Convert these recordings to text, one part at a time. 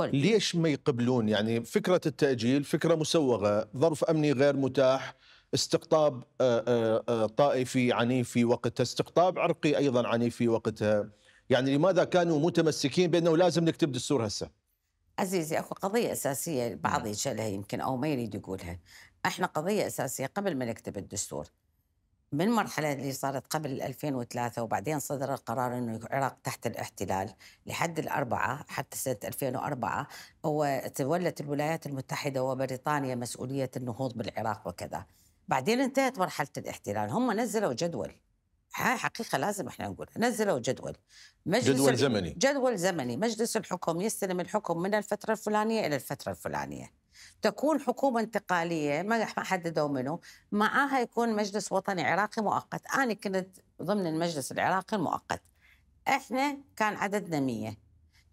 ليش ما يقبلون يعني فكرة التأجيل فكرة مسوغة ظرف أمني غير متاح استقطاب آه، آه، آه، طائفي عنيف في وقتها استقطاب عرقي أيضا عنيف في وقتها يعني لماذا كانوا متمسكين بأنه لازم نكتب دستور هسه عزيزي أكو قضية أساسية البعض نعم. يجهلها يمكن أو ما يريد يقولها احنا قضية أساسية قبل ما نكتب الدستور من المرحلة اللي صارت قبل 2003 وبعدين صدر القرار أنه العراق تحت الاحتلال لحد الأربعة حتى سنة 2004 وتولت الولايات المتحدة وبريطانيا مسؤولية النهوض بالعراق وكذا بعدين انتهت مرحلة الاحتلال هم نزلوا جدول حقيقه لازم احنا نقول نزلوا جدول مجلس جدول زمني جدول زمني مجلس الحكم يستلم الحكم من الفتره الفلانيه الى الفتره الفلانيه تكون حكومة انتقالية ما حددوا منه معاها يكون مجلس وطني عراقي مؤقت أنا كنت ضمن المجلس العراقي المؤقت احنا كان عددنا 100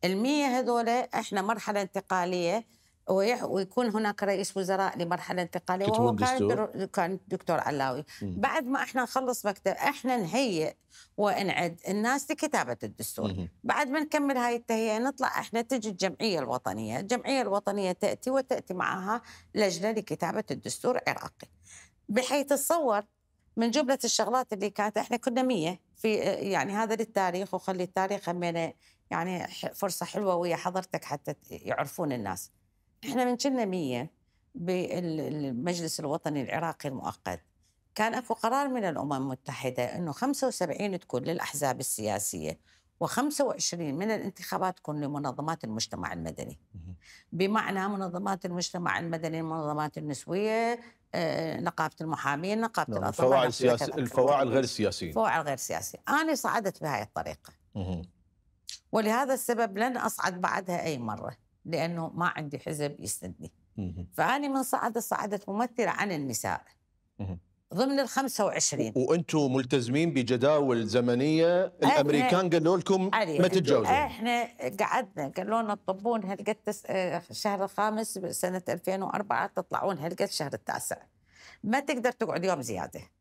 ال 100 هذول احنا مرحلة انتقالية ويكون هناك رئيس وزراء لمرحله انتقاليه وهو كان كان دكتور علاوي بعد ما احنا نخلص مكتب احنا نهيئ ونعد الناس لكتابه الدستور بعد ما نكمل هاي التهيئه نطلع احنا تجي الجمعيه الوطنيه الجمعيه الوطنيه تاتي وتاتي معها لجنه لكتابه الدستور العراقي بحيث تصور من جملة الشغلات اللي كانت احنا كنا مية في يعني هذا للتاريخ وخلي التاريخ همينة يعني فرصة حلوة ويا حضرتك حتى يعرفون الناس احنا من كنا 100 بالمجلس الوطني العراقي المؤقت كان اكو قرار من الامم المتحده انه 75 تكون للاحزاب السياسيه و25 من الانتخابات تكون لمنظمات المجتمع المدني بمعنى منظمات المجتمع المدني المنظمات النسويه آه، نقابه المحامين نقابه نعم. الفواعل الفواعل غير السياسيه الفواعل غير السياسيه انا صعدت بهاي الطريقه ولهذا السبب لن اصعد بعدها اي مره لانه ما عندي حزب يسندني فاني من صعد صعدت ممثله عن النساء ضمن ال 25 وانتم ملتزمين بجداول زمنيه الامريكان قالوا لكم ما تتجاوزون احنا قعدنا قالوا لنا تطبون هالقد الشهر آه، الخامس سنه 2004 تطلعون هالقد الشهر التاسع ما تقدر تقعد يوم زياده